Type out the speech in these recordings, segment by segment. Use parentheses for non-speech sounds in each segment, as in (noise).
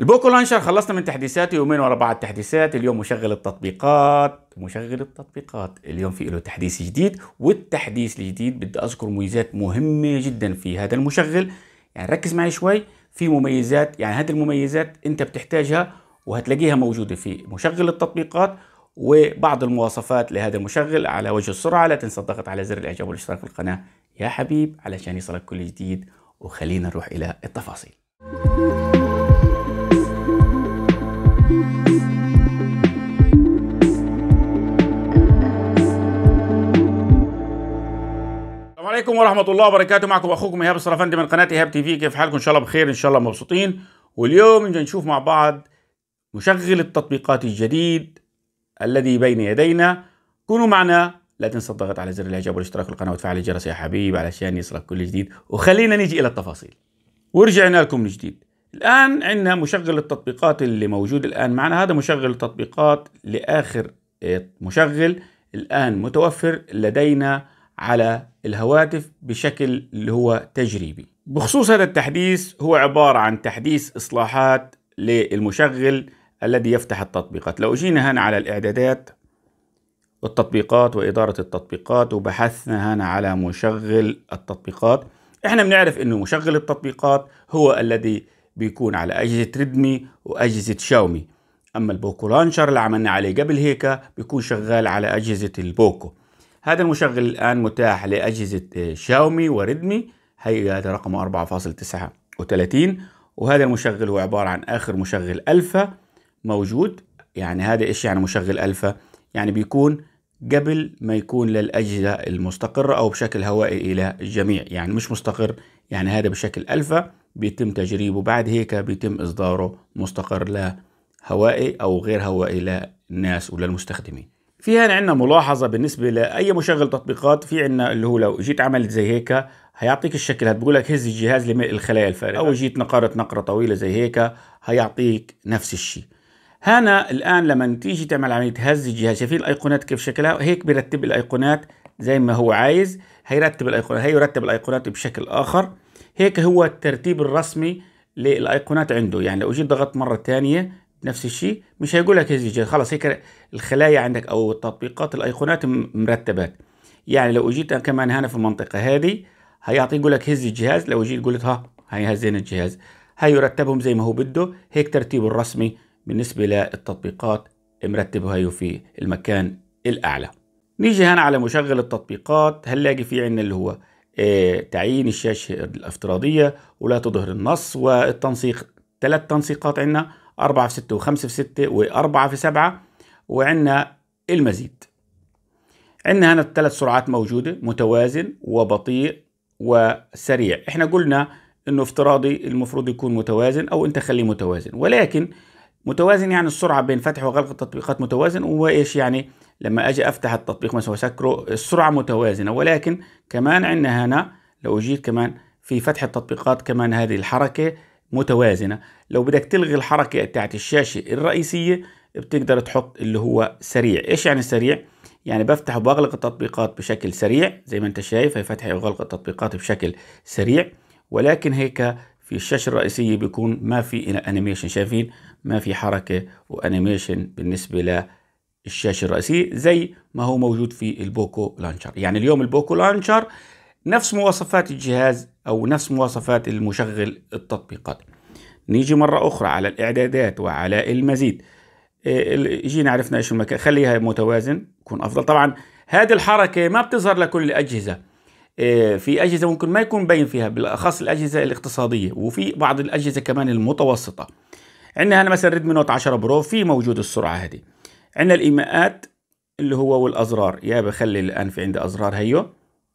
البوكو لانشر خلصنا من تحديثات يومين ورا بعض تحديثات اليوم مشغل التطبيقات مشغل التطبيقات اليوم في له تحديث جديد والتحديث الجديد بدي اذكر مميزات مهمه جدا في هذا المشغل يعني ركز معي شوي في مميزات يعني هذه المميزات انت بتحتاجها وهتلاقيها موجوده في مشغل التطبيقات وبعض المواصفات لهذا المشغل على وجه السرعه لا تنسى الضغط على زر الاعجاب والاشتراك في القناه يا حبيب علشان يصلك كل جديد وخلينا نروح الى التفاصيل عليكم ورحمه الله وبركاته معكم اخوكم ايهاب الصرفندي من قناه ايهاب تي في كيف حالكم ان شاء الله بخير ان شاء الله مبسوطين واليوم نشوف مع بعض مشغل التطبيقات الجديد الذي بين يدينا كونوا معنا لا تنسى الضغط على زر الاعجاب والاشتراك في القناه وتفعيل الجرس يا حبيب علشان يصلك كل جديد وخلينا نجي الى التفاصيل ورجعنا لكم من جديد الان عندنا مشغل التطبيقات اللي موجود الان معنا هذا مشغل التطبيقات لاخر آه، مشغل الان متوفر لدينا على الهواتف بشكل اللي هو تجريبي بخصوص هذا التحديث هو عبارة عن تحديث إصلاحات للمشغل الذي يفتح التطبيقات لو جينا هنا على الإعدادات التطبيقات وإدارة التطبيقات وبحثنا هنا على مشغل التطبيقات احنا بنعرف انه مشغل التطبيقات هو الذي بيكون على أجهزة ريدمي وأجهزة شاومي أما البوكو لانشر اللي عملنا عليه قبل هيك بيكون شغال على أجهزة البوكو هذا المشغل الآن متاح لأجهزة آه، شاومي وريدمي هي هذا رقمه 4.39 وهذا المشغل هو عبارة عن آخر مشغل ألفا موجود يعني هذا إيش يعني مشغل ألفا يعني بيكون قبل ما يكون للأجهزة المستقرة أو بشكل هوائي إلى الجميع يعني مش مستقر يعني هذا بشكل ألفا بيتم تجريبه بعد هيك بيتم إصداره مستقر لهوائي أو غير هوائي للناس وللمستخدمين في هنا عندنا ملاحظة بالنسبة لأي مشغل تطبيقات في عندنا اللي هو لو جيت عملت زي هيك هيعطيك الشكل بقول لك هز الجهاز لملء الخلايا الفارغة أو جيت نقرت نقرة طويلة زي هيك هيعطيك نفس الشيء هنا الآن لما تيجي تعمل عملية هز الجهاز شايفين الأيقونات كيف شكلها هيك بيرتب الأيقونات زي ما هو عايز هيرتب الأيقونات هيرتب الأيقونات بشكل آخر هيك هو الترتيب الرسمي للأيقونات عنده يعني لو جيت ضغطت مرة ثانية نفس الشيء مش هيقول لك هيزيجات خلاص هيك الخلايا عندك او التطبيقات الايقونات مرتبات يعني لو اجيت كمان هنا في المنطقه هذه هيعطي يقول لك هز الجهاز لو جيت قلت ها هي هزينا الجهاز يرتبهم زي ما هو بده هيك ترتيبه الرسمي بالنسبه للتطبيقات مرتبه هيو في المكان الاعلى نيجي هنا على مشغل التطبيقات هنلاقي في عندنا اللي هو اه تعيين الشاشه الافتراضيه ولا تظهر النص والتنسيق ثلاث تنسيقات عندنا 4 في 6 و5 في 6 و4 في 7 وعندنا المزيد عندنا هنا الثلاث سرعات موجودة متوازن وبطيء وسريع احنا قلنا انه افتراضي المفروض يكون متوازن او انت خليه متوازن ولكن متوازن يعني السرعة بين فتح وغلق التطبيقات متوازن وإيش يعني لما أجي أفتح التطبيق مثلا وأسكره السرعة متوازنة ولكن كمان عندنا هنا لو جيت كمان في فتح التطبيقات كمان هذه الحركة متوازنة لو بدك تلغي الحركة بتاعت الشاشة الرئيسية بتقدر تحط اللي هو سريع ايش يعني سريع يعني بفتح وبغلق التطبيقات بشكل سريع زي ما انت شايف هي فتح وغلق التطبيقات بشكل سريع ولكن هيك في الشاشة الرئيسية بيكون ما في انيميشن شايفين ما في حركة وانيميشن بالنسبة للشاشة الرئيسية زي ما هو موجود في البوكو لانشر يعني اليوم البوكو لانشر نفس مواصفات الجهاز أو نفس مواصفات المشغل التطبيقات نيجي مرة أخرى على الإعدادات وعلى المزيد إيه، جينا عرفنا إيش المكان خليها متوازن يكون أفضل طبعا هذه الحركة ما بتظهر لكل الأجهزة إيه، في أجهزة ممكن ما يكون بين فيها بالأخص الأجهزة الاقتصادية وفي بعض الأجهزة كمان المتوسطة عندنا هنا مثلا ريدمي نوت 10 برو في موجود السرعة هذه عندنا الإيماءات اللي هو والأزرار يا بخلي الآن في عندي أزرار هيو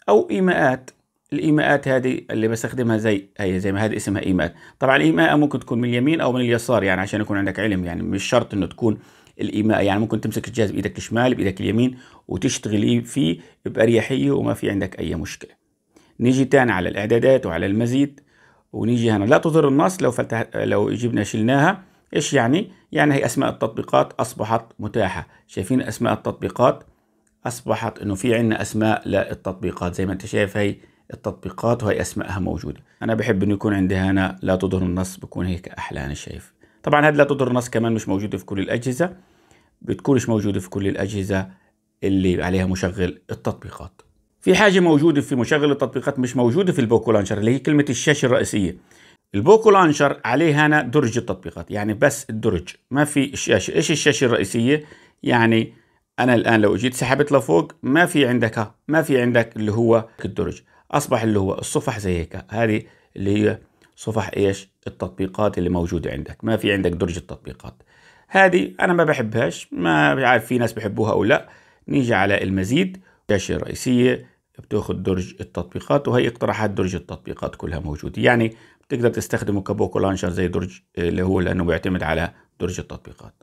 أو إيماءات الايماءات هذه اللي بستخدمها زي هي زي ما هذه اسمها ايماءات طبعا الايماءه ممكن تكون من اليمين او من اليسار يعني عشان يكون عندك علم يعني مش شرط انه تكون الايماء يعني ممكن تمسك الجهاز بايدك الشمال بايدك اليمين وتشتغل فيه باريحيه وما في عندك اي مشكله نيجي تاني على الاعدادات وعلى المزيد ونيجي هنا لا تضر النص لو فتح لو جبنا شلناها ايش يعني يعني هي اسماء التطبيقات اصبحت متاحه شايفين اسماء التطبيقات اصبحت انه في عندنا اسماء للتطبيقات زي ما انت شايف هي التطبيقات وهي اسمائها موجوده انا بحب انه يكون عندي هنا لا تضر النص بكون هيك احلى انا شايف طبعا هذا لا تضر النص كمان مش موجوده في كل الاجهزه بتكونش موجوده في كل الاجهزه اللي عليها مشغل التطبيقات في حاجه موجوده في مشغل التطبيقات مش موجوده في البوكو لانشر اللي هي كلمه الشاشه الرئيسيه البوكو لانشر عليه هنا درج التطبيقات يعني بس الدرج ما في الشاشه ايش الشاشه الرئيسيه يعني انا الان لو جيت سحبت لفوق ما في عندك ما في عندك اللي هو الدرج اصبح اللي هو الصفح زي هيك هذه اللي هي صفح ايش التطبيقات اللي موجوده عندك ما في عندك درج التطبيقات هذه انا ما بحبهاش ما عارف في ناس بحبوها او لا نيجي على المزيد الشاشه الرئيسيه بتاخذ درج التطبيقات وهي اقتراحات درج التطبيقات كلها موجوده يعني بتقدر تستخدمه كبوكو لانشر زي درج آه، اللي هو لانه بيعتمد على درج التطبيقات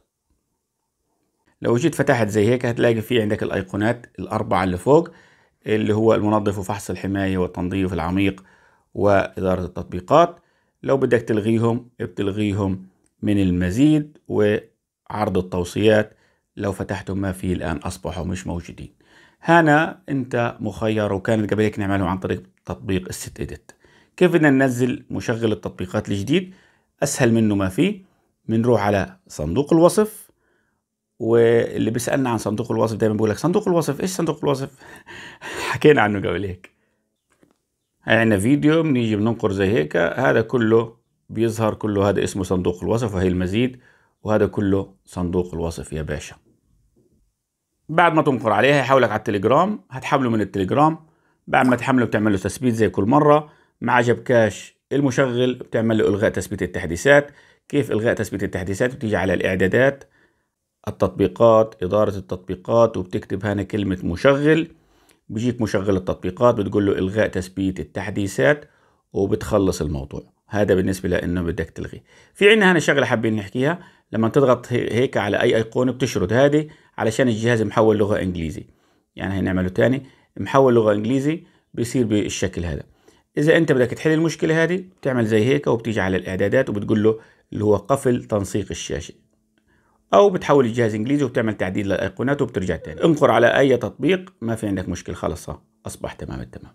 لو جيت فتحت زي هيك هتلاقي في عندك الايقونات الاربعه اللي فوق اللي هو المنظف وفحص الحماية والتنظيف العميق وإدارة التطبيقات لو بدك تلغيهم بتلغيهم من المزيد وعرض التوصيات لو فتحتم ما فيه الآن أصبحوا مش موجودين هنا أنت مخير وكانت قبل هيك نعمله عن طريق تطبيق الست إيديت كيف بدنا ننزل مشغل التطبيقات الجديد أسهل منه ما فيه بنروح على صندوق الوصف واللي بيسألنا عن صندوق الوصف دايما بقول لك صندوق الوصف ايش صندوق الوصف (laughs) حكينا عنه قبل هيك عندنا فيديو بنيجي بننقر زي هيك هذا كله بيظهر كله هذا اسمه صندوق الوصف وهي المزيد وهذا كله صندوق الوصف يا باشا بعد ما تنقر عليها يحولك على التليجرام هتحمله من التليجرام بعد ما تحمله بتعمل له تثبيت زي كل مرة ما عجبكاش المشغل بتعمل له إلغاء تثبيت التحديثات كيف إلغاء تثبيت التحديثات بتيجي على الإعدادات التطبيقات إدارة التطبيقات وبتكتب هنا كلمة مشغل بيجيك مشغل التطبيقات بتقول له الغاء تثبيت التحديثات وبتخلص الموضوع هذا بالنسبه لانه بدك تلغي في عندنا هنا شغله حابين نحكيها لما تضغط هيك على اي ايقونه بتشرد هذه علشان الجهاز محول لغه انجليزي يعني هنعمله تاني محول لغه انجليزي بيصير بالشكل هذا اذا انت بدك تحل المشكله هذه بتعمل زي هيك وبتيجي على الاعدادات وبتقول له اللي هو قفل تنسيق الشاشه او بتحول الجهاز انجليزي وبتعمل تعديل للايقونات وبترجع تاني انقر على اي تطبيق ما في عندك مشكلة خلاص اصبح تمام التمام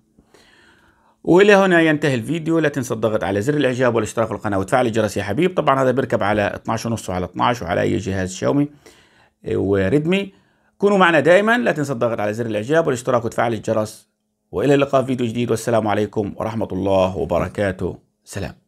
والى هنا ينتهي الفيديو لا تنسى الضغط على زر الاعجاب والاشتراك في القناه وتفعل الجرس يا حبيب طبعا هذا بيركب على 12 ونص وعلى 12 وعلى اي جهاز شاومي إيه، وريدمي كونوا معنا دائما لا تنسى الضغط على زر الاعجاب والاشتراك وتفعل الجرس والى اللقاء في فيديو جديد والسلام عليكم ورحمه الله وبركاته سلام